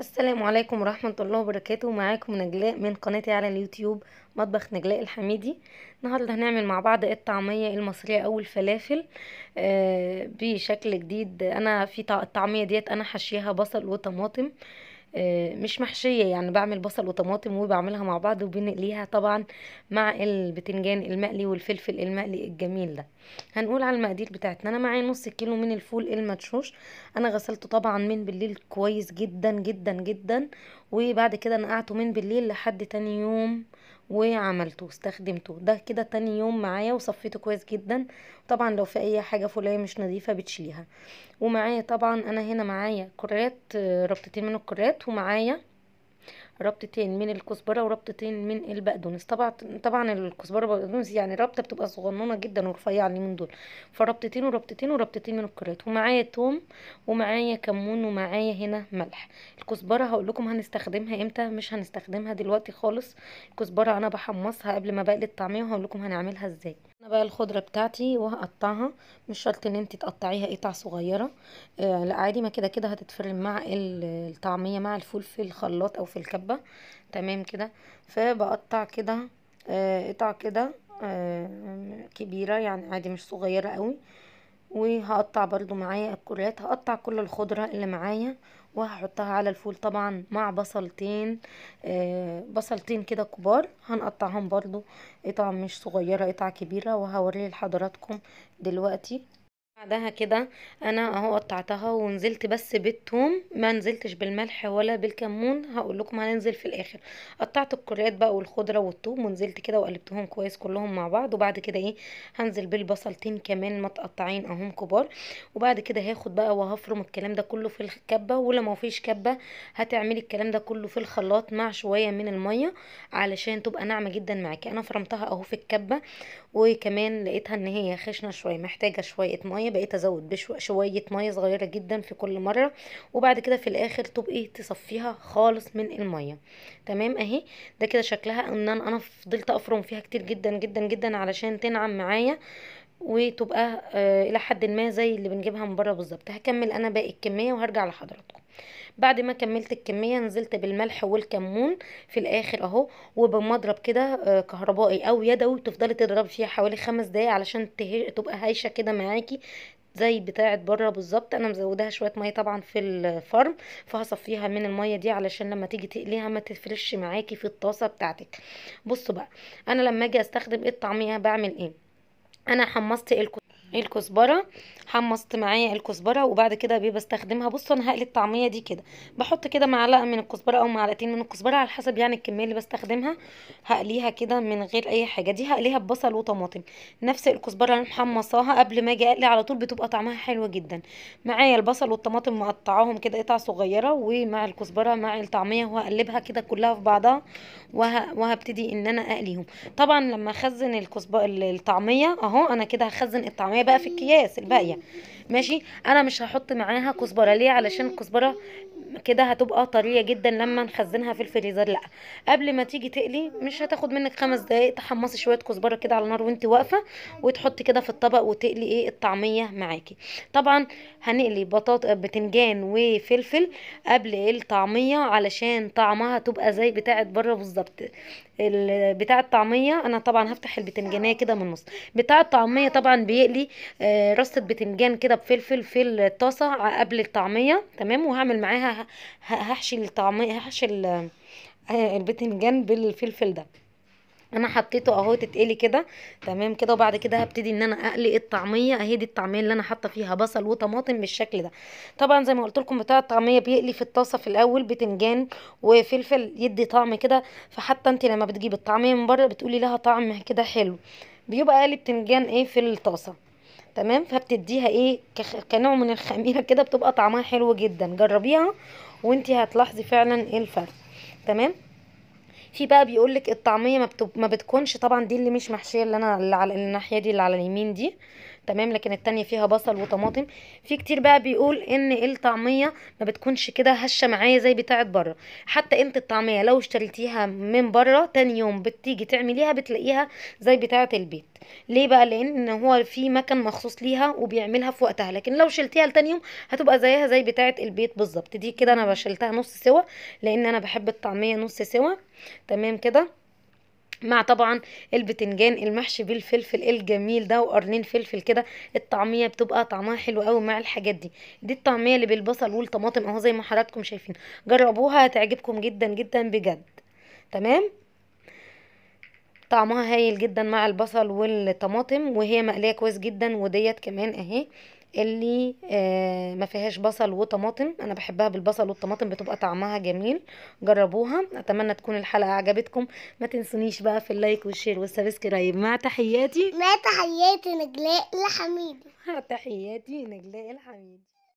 السلام عليكم ورحمة الله وبركاته معاكم نجلاء من قناتي على اليوتيوب مطبخ نجلاء الحميدي النهاردة هنعمل مع بعض الطعمية المصرية او الفلافل آه، بشكل جديد انا في الطعمية ديت انا حشيها بصل وطماطم آه، مش محشيه يعني بعمل بصل وطماطم وبعملها مع بعض وبنقليها طبعا مع البتنجان المقلي والفلفل المقلي الجميل ده هنقول على المقادير بتاعتنا انا معايا نص كيلو من الفول المدشوش انا غسلته طبعا من بالليل كويس جدا جدا جدا وبعد كده نقعته من بالليل لحد تاني يوم وعملته استخدمته ده كده تاني يوم معايا وصفيته كويس جدا طبعا لو في اي حاجه فولايه مش نظيفه بتشيليها ومعايا طبعا انا هنا معايا كرات آه، ربطتين من الكرات ومعايا ربطتين من الكزبره وربطتين من البقدونس طبعا طبعا الكزبره والبقدونس يعني ربطه بتبقى صغننه جدا ورفيعه من دول فربطتين وربطتين وربطتين من الكريات ومعايا توم ومعايا كمون ومعايا هنا ملح الكزبره هقول لكم هنستخدمها امتى مش هنستخدمها دلوقتي خالص الكزبره انا بحمصها قبل ما بقلي الطعميه وهقول لكم هنعملها ازاي بقى الخضرة بتاعتي وهقطعها مش شرط ان انت تقطعيها قطع صغيرة آه لا عادي ما كده كده هتتفرم مع الطعمية مع الفول في الخلاط او في الكبة تمام كده فبقطع كده آه قطع كده آه كبيرة يعني عادي مش صغيرة قوي وهقطع برضو معايا الكرات هقطع كل الخضرة اللي معايا وهحطها على الفول طبعا مع بصلتين آه بصلتين كده كبار هنقطعهم برضو قطع مش صغيرة قطع كبيرة وهوري لحضراتكم دلوقتي بعدها كده انا اهو قطعتها ونزلت بس بالثوم ما نزلتش بالملح ولا بالكمون هقول لكم هننزل في الاخر قطعت الكريات بقى والخضره والثوم ونزلت كده وقلبتهم كويس كلهم مع بعض وبعد كده ايه هنزل بالبصلتين كمان متقطعين اهم كبار وبعد كده هاخد بقى وهفرم الكلام ده كله في الكبه ولو ما فيش كبه هتعملي الكلام ده كله في الخلاط مع شويه من الميه علشان تبقى ناعمه جدا معاكي انا فرمتها اهو في الكبه وكمان لقيتها ان هي خشنه شويه محتاجه شويه ميه بقيت ازود بشوية مية صغيرة جدا في كل مرة وبعد كده في الاخر تبقي إيه، تصفيها خالص من المية تمام اهي ده كده شكلها ان انا فضلت افرم فيها كتير جدا جدا جدا علشان تنعم معايا وتبقى آه، الى حد ما زي اللي بنجيبها من بره بالظبط هكمل انا باقي الكميه وهرجع لحضراتكم بعد ما كملت الكميه نزلت بالملح والكمون في الاخر اهو وبمضرب كده آه، كهربائي او يدوي تفضلي تضربي فيها حوالي خمس دقايق علشان تبقى هايشه كده معاكي زي بتاعه بره بالظبط انا مزودها شويه ميه طبعا في الفرن فهصفيها من الميه دي علشان لما تيجي تقليها ما تفرش معاكي في الطاسه بتاعتك بصوا بقى انا لما اجي استخدم الطعميه بعمل ايه انا حمصت الكوسه الكزبره حمصت معايا الكزبره وبعد كده بستخدمها بصوا انا هقلي الطعميه دي كده بحط كده معلقه من الكزبره او معلقتين من الكزبره على حسب يعني الكميه اللي بستخدمها هقليها كده من غير اي حاجه دي هقليها ببصل وطماطم نفس الكزبره اللي محمصاها قبل ما اجي اقلي على طول بتبقى طعمها حلو جدا معايا البصل والطماطم مقطعاهم كده قطع صغيره ومع الكزبره مع الطعميه وهقلبها كده كلها في بعضها وه... وهبتدي ان انا اقليهم طبعا لما اخزن الكزبره الطعميه اهو انا كده هخزن الطعميه معايا بقى في الكياس الباقيه ماشي انا مش هحط معاها كزبره ليه علشان الكزبره كده هتبقى طريه جدا لما نخزنها في الفريزر لا قبل ما تيجي تقلي مش هتاخد منك خمس دقايق تحمصي شويه كزبره كده على النار وانت واقفه وتحطي كده في الطبق وتقلي ايه الطعميه معاكي طبعا هنقلي بطاطا بتنجان وفلفل قبل الطعميه علشان طعمها تبقى زي بتاعه بره بالظبط بتاع الطعميه انا طبعا هفتح البتنجانيه كده من النص بتاع الطعميه طبعا بيقلي آه، رصه بتنجان كده بفلفل في الطاسه قبل الطعميه تمام وهعمل معاها هحشي الطعميه هحشي آه، البتنجان بالفلفل ده انا حطيته اهو تتقلي كده تمام كده وبعد كده هبتدي ان انا اقلي الطعميه اهي دي الطعميه اللي انا حاطه فيها بصل وطماطم بالشكل ده طبعا زي ما قلت لكم بتاع الطعميه بيقلي في الطاسه في الاول بتنجان وفلفل يدي طعم كده فحتى انت لما بتجيب الطعميه من بره بتقولي لها طعم كده حلو بيبقى قلي بتنجان ايه في الطاسه تمام فبتديها ايه كنوع من الخميره كده بتبقى طعمها حلو جدا جربيها وانت هتلاحظي فعلا ايه الفرق تمام في بقى بيقول لك الطعميه ما, بتب... ما بتكونش طبعا دي اللي مش محشيه اللي انا اللي على الناحيه دي اللي على اليمين دي تمام لكن التانية فيها بصل وطماطم في كتير بقى بيقول ان الطعمية ما بتكونش كده هشة معايا زي بتاعة بره حتى انت الطعمية لو اشتريتيها من بره تاني يوم بتيجي تعمليها بتلاقيها زي بتاعة البيت ليه بقى لان هو في مكان مخصوص ليها وبيعملها في وقتها لكن لو شلتيها لتاني يوم هتبقى زيها زي بتاعة البيت بالظبط دي كده انا بشلتها نص سوا لان انا بحب الطعمية نص سوا تمام كده مع طبعا البتنجان المحشي بالفلفل الجميل ده وقرنين فلفل كده الطعميه بتبقى طعمها حلو قوي مع الحاجات دي دي الطعميه اللي بالبصل والطماطم اهو زي ما حضراتكم شايفين جربوها هتعجبكم جدا جدا بجد تمام طعمها هايل جدا مع البصل والطماطم وهي مقليه كويس جدا وديت كمان اهي اللي آه، ما فيهاش بصل وطماطم انا بحبها بالبصل والطماطم بتبقى طعمها جميل جربوها اتمنى تكون الحلقه عجبتكم ما تنسونيش بقى في اللايك والشير والسبسكرايب مع تحياتي مع تحياتي نجلاء الحميدي مع تحياتي نجلاء الحميدي